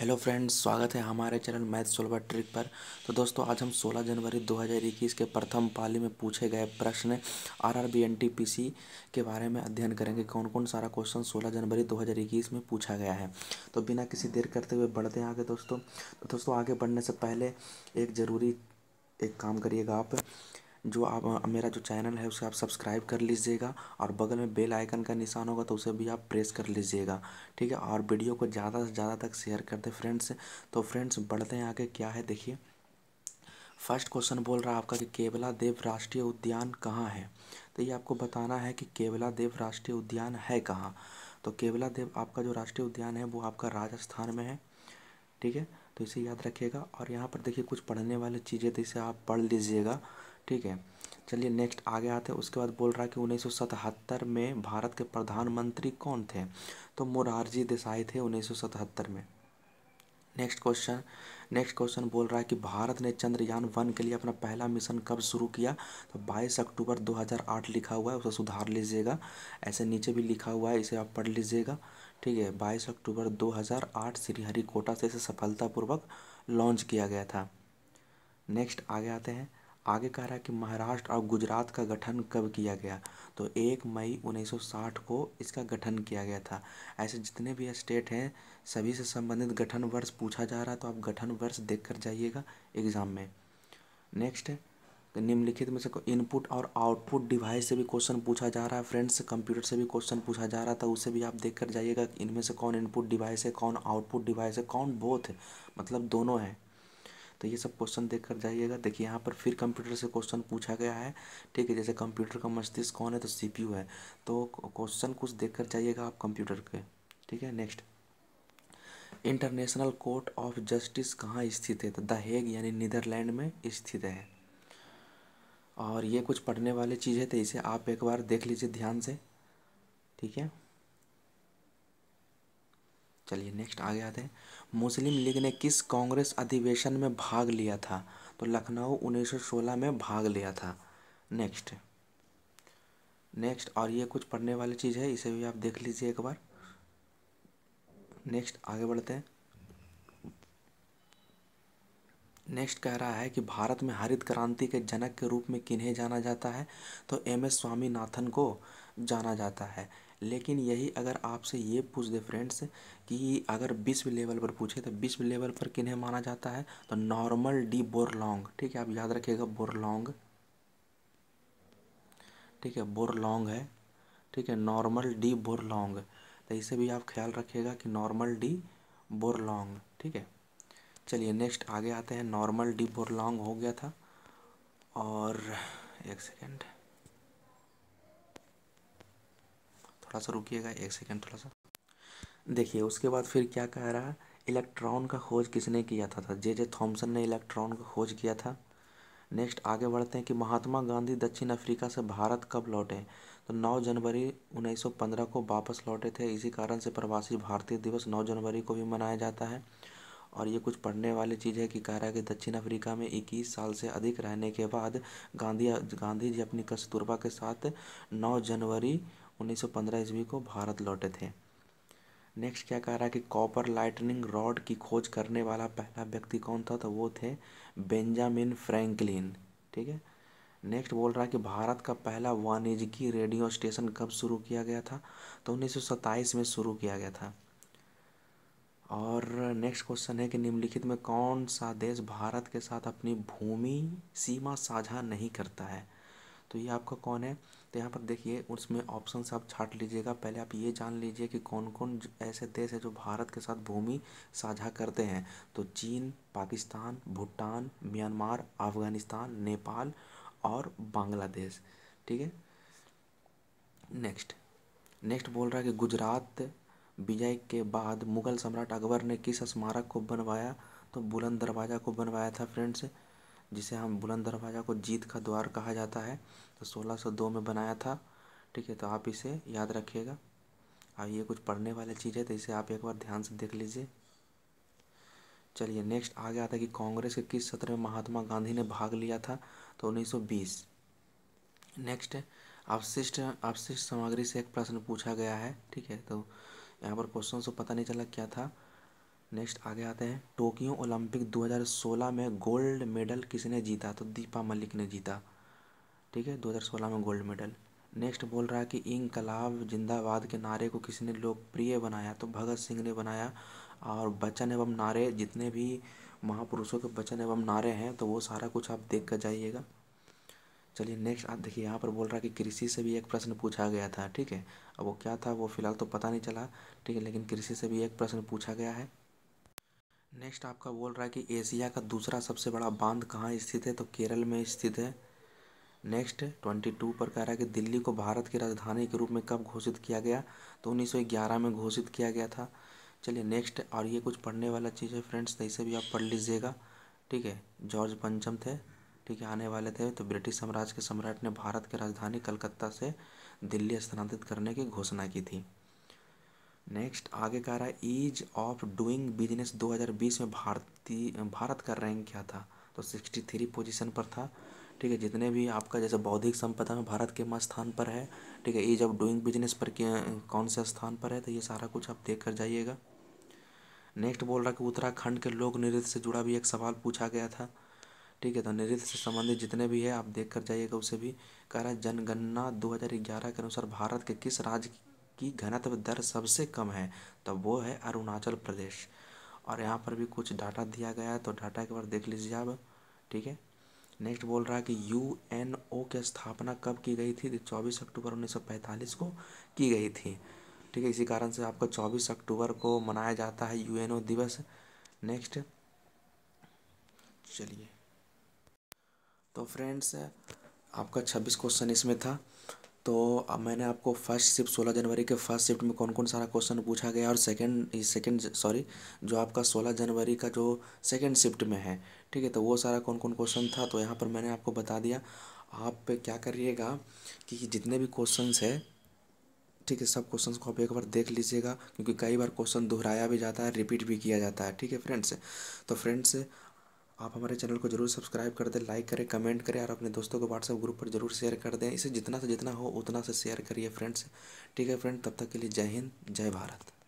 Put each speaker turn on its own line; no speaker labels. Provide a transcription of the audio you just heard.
hello friends स्वागत है हमारे चैनल मैथ सोलवा ट्रिक पर तो दोस्तों आज हम 16 जनवरी 2021 के प्रथम पाली में पूछे गए प्रश्न R R B N T P C के बारे में अध्ययन करेंगे कौन कौन सारा क्वेश्चन 16 जनवरी 2021 में पूछा गया है तो बिना किसी देर करते हुए बढ़ते हैं आगे दोस्तों तो दोस्तों आगे बढ़ने से पहले एक ज़रूरी एक काम करिएगा आप जो आप मेरा जो चैनल है उसे आप सब्सक्राइब कर लीजिएगा और बगल में बेल आइकन का निशान होगा तो उसे भी आप प्रेस कर लीजिएगा ठीक है और वीडियो को ज़्यादा से ज़्यादा तक शेयर कर दें फ्रेंड्स तो फ्रेंड्स बढ़ते हैं आगे क्या है देखिए फर्स्ट क्वेश्चन बोल रहा है आपका कि केवला देव राष्ट्रीय उद्यान कहाँ है तो ये आपको बताना है कि केवला देव राष्ट्रीय उद्यान है कहाँ तो केवला देव आपका जो राष्ट्रीय उद्यान है वो आपका राजस्थान में है ठीक है तो इसे याद रखिएगा और यहाँ पर देखिए कुछ पढ़ने वाली चीज़ें तो इसे आप पढ़ लीजिएगा ठीक है चलिए नेक्स्ट आगे आते हैं उसके बाद बोल रहा है कि उन्नीस में भारत के प्रधानमंत्री कौन थे तो मोरारजी देसाई थे उन्नीस में नेक्स्ट क्वेश्चन नेक्स्ट क्वेश्चन बोल रहा है कि भारत ने चंद्रयान वन के लिए अपना पहला मिशन कब शुरू किया तो 22 अक्टूबर 2008 लिखा हुआ है उसे सुधार लीजिएगा ऐसे नीचे भी लिखा हुआ है इसे आप पढ़ लीजिएगा ठीक है 22 अक्टूबर 2008 श्रीहरिकोटा से इसे सफलतापूर्वक लॉन्च किया गया था नेक्स्ट आगे आते हैं आगे कह रहा है कि महाराष्ट्र और गुजरात का गठन कब किया गया तो एक मई 1960 को इसका गठन किया गया था ऐसे जितने भी स्टेट हैं सभी से संबंधित गठन वर्ष पूछा जा रहा है तो आप गठन वर्ष देख कर जाइएगा एग्ज़ाम में नेक्स्ट निम्नलिखित में से इनपुट और आउटपुट डिवाइस से भी क्वेश्चन पूछा जा रहा है फ्रेंड्स कंप्यूटर से भी क्वेश्चन पूछा जा रहा था उससे भी आप देख कर जाइएगा इनमें से कौन इनपुट डिवाइस है कौन आउटपुट डिवाइस है कौन बोथ है मतलब दोनों है तो ये सब क्वेश्चन देख कर जाइएगा देखिए यहाँ पर फिर कंप्यूटर से क्वेश्चन पूछा गया है ठीक है जैसे कंप्यूटर का मस्तिष्क कौन है तो सी है तो क्वेश्चन कुछ देख कर जाइएगा आप कंप्यूटर के ठीक है next international court of justice कहाँ स्थित है तो द हेग यानी नीदरलैंड में स्थित है और ये कुछ पढ़ने वाली चीज़ है तो इसे आप एक बार देख लीजिए ध्यान से ठीक है चलिए नेक्स्ट आगे आते हैं मुस्लिम लीग ने किस कांग्रेस अधिवेशन में भाग लिया था तो लखनऊ 1916 में भाग लिया था नेक्स्ट नेक्स्ट और ये कुछ पढ़ने वाली चीज़ है इसे भी आप देख लीजिए एक बार नेक्स्ट आगे बढ़ते हैं नेक्स्ट कह रहा है कि भारत में हरित क्रांति के जनक के रूप में किन्हें जाना जाता है तो एम एस स्वामीनाथन को जाना जाता है लेकिन यही अगर आपसे ये पूछ दे फ्रेंड्स कि अगर विश्व लेवल पर पूछे तो विश्व लेवल पर किन्हें माना जाता है तो नॉर्मल डी बोरलोंग ठीक है आप याद रखिएगा बोरलोंग ठीक है बोरलोंग है ठीक है नॉर्मल डी बोरलोंग तो इसे भी आप ख्याल रखिएगा कि नॉर्मल डी बोरलोंग ठीक है चलिए नेक्स्ट आगे आते हैं नॉर्मल डी बोरलोंग हो गया था और एक सेकेंड थोड़ा सा रुकिएगा एक सेकेंड थोड़ा सा देखिए उसके बाद फिर क्या कह रहा है इलेक्ट्रॉन का खोज किसने किया था, जे जे थॉम्सन ने इलेक्ट्रॉन का खोज किया था नेक्स्ट आगे बढ़ते हैं कि महात्मा गांधी दक्षिण अफ्रीका से भारत कब लौटे तो 9 जनवरी 1915 को वापस लौटे थे इसी कारण से प्रवासी भारतीय दिवस 9 जनवरी को भी मनाया जाता है और ये कुछ पढ़ने वाली चीज़ है कि कह रहा है कि दक्षिण अफ्रीका में 21 साल से अधिक रहने के बाद गांधी गांधी जी अपनी कस्तूरबा के साथ 9 जनवरी उन्नीस सौ पंद्रह ईस्वी को भारत लौटे थे नेक्स्ट क्या कह रहा है कि कॉपर लाइटनिंग रॉड की खोज करने वाला पहला व्यक्ति कौन था तो वो थे बेंजामिन फ्रैंकलिन ठीक है नेक्स्ट बोल रहा है कि भारत का पहला वाणिज्यिकी रेडियो स्टेशन कब शुरू किया गया था तो उन्नीस में शुरू किया गया था और नेक्स्ट क्वेश्चन है कि निम्नलिखित में कौन सा देश भारत के साथ अपनी भूमि सीमा साझा नहीं करता है तो ये आपका कौन है तो यहाँ पर देखिए उसमें ऑप्शन आप छाट लीजिएगा पहले आप ये जान लीजिए कि कौन कौन ऐसे देश है जो भारत के साथ भूमि साझा करते हैं तो चीन पाकिस्तान भूटान म्यांमार अफगानिस्तान नेपाल और बांग्लादेश ठीक है नेक्स्ट नेक्स्ट बोल रहा है कि गुजरात विजय के बाद मुगल सम्राट अकबर ने किस स्मारक को बनवाया तो बुलंद दरवाज़ा को बनवाया था फ्रेंड्स जिसे हम बुलंद दरवाज़ा को जीत का द्वार कहा जाता है तो 1602 में बनाया था ठीक है तो आप इसे याद रखिएगा और ये कुछ पढ़ने वाली चीज़ है तो इसे आप एक बार ध्यान से देख लीजिए चलिए नेक्स्ट आ गया था कि कांग्रेस के किस सत्र में महात्मा गांधी ने भाग लिया था तो 1920 नेक्स्ट अवशिष्ट अवशिष्ट सामग्री से एक प्रश्न पूछा गया है ठीक है तो यहाँ पर क्वेश्चन से पता नहीं चला क्या था नेक्स्ट आगे आते हैं टोक्यो ओलंपिक 2016 में गोल्ड मेडल किसने जीता तो दीपा मलिक ने जीता ठीक है 2016 में गोल्ड मेडल नेक्स्ट बोल रहा है कि इंकलाब जिंदाबाद के नारे को किसने लोकप्रिय बनाया तो भगत सिंह ने बनाया और वचन एवं नारे जितने भी महापुरुषों के वचन एवं नारे हैं तो वो सारा कुछ आप देख कर जाइएगा चलिए नेक्स्ट आप देखिए यहाँ पर बोल रहा है कि कृषि से भी एक प्रश्न पूछा गया था ठीक है अब वो क्या था वो फिलहाल तो पता नहीं चला ठीक है लेकिन कृषि से भी एक प्रश्न पूछा गया है नेक्स्ट आपका बोल रहा है कि एशिया का दूसरा सबसे बड़ा बांध कहाँ स्थित है तो केरल में स्थित है नेक्स्ट ट्वेंटी टू पर कह रहा है कि दिल्ली को भारत की राजधानी के रूप में कब घोषित किया गया तो 1911 में घोषित किया गया था चलिए नेक्स्ट और ये कुछ पढ़ने वाला चीज़ है फ्रेंड्स तो इसे भी आप पढ़ लीजिएगा ठीक है जॉर्ज पंचम थे ठीक है आने वाले थे तो ब्रिटिश साम्राज्य के सम्राट ने भारत की राजधानी कलकत्ता से दिल्ली स्थानांतरित करने की घोषणा की थी नेक्स्ट आगे कह रहा है ईज ऑफ डूइंग बिजनेस 2020 में भारतीय भारत का रैंक क्या था तो 63 पोजीशन पर था ठीक है जितने भी आपका जैसे बौद्धिक संपदा में भारत के माँ स्थान पर है ठीक है ईज ऑफ डूइंग बिजनेस पर कौन से स्थान पर है तो ये सारा कुछ आप देख कर जाइएगा नेक्स्ट बोल रहा कि उत्तराखंड के लोक नृत्य से जुड़ा भी एक सवाल पूछा गया था ठीक है तो नृत्य से संबंधित जितने भी है आप देख कर जाइएगा उसे भी कह रहा है जनगणना दो के अनुसार भारत के किस राज्य की घनत्व दर सबसे कम है तो वो है अरुणाचल प्रदेश और यहाँ पर भी कुछ डाटा दिया गया है तो डाटा के बार देख लीजिए आप ठीक है नेक्स्ट बोल रहा है कि यू एन ओ की स्थापना कब की गई थी तो चौबीस अक्टूबर उन्नीस सौ पैंतालीस को की गई थी ठीक है इसी कारण से आपको चौबीस अक्टूबर को मनाया जाता है यू एन ओ दिवस नेक्स्ट चलिए तो फ्रेंड्स आपका छब्बीस क्वेश्चन इसमें था तो अब मैंने आपको फर्स्ट शिफ्ट सोलह जनवरी के फर्स्ट शिफ्ट में कौन कौन सारा क्वेश्चन पूछा गया और सेकंड सेकंड सॉरी जो आपका सोलह जनवरी का जो सेकंड शिफ्ट में है ठीक है तो वो सारा कौन कौन क्वेश्चन था तो यहाँ पर मैंने आपको बता दिया आप क्या करिएगा कि जितने भी क्वेश्चन है ठीक है सब क्वेश्चंस को आप एक बार देख लीजिएगा क्योंकि कई बार क्वेश्चन दोहराया भी जाता है रिपीट भी किया जाता है ठीक है फ्रेंड्स तो फ्रेंड्स आप हमारे चैनल को जरूर सब्सक्राइब कर दें लाइक करें कमेंट करें और अपने दोस्तों को व्हाट्सएप ग्रुप पर जरूर शेयर कर दें इसे जितना से जितना हो उतना से शेयर करिए फ्रेंड्स ठीक है फ्रेंड तब तक के लिए जय हिंद जय भारत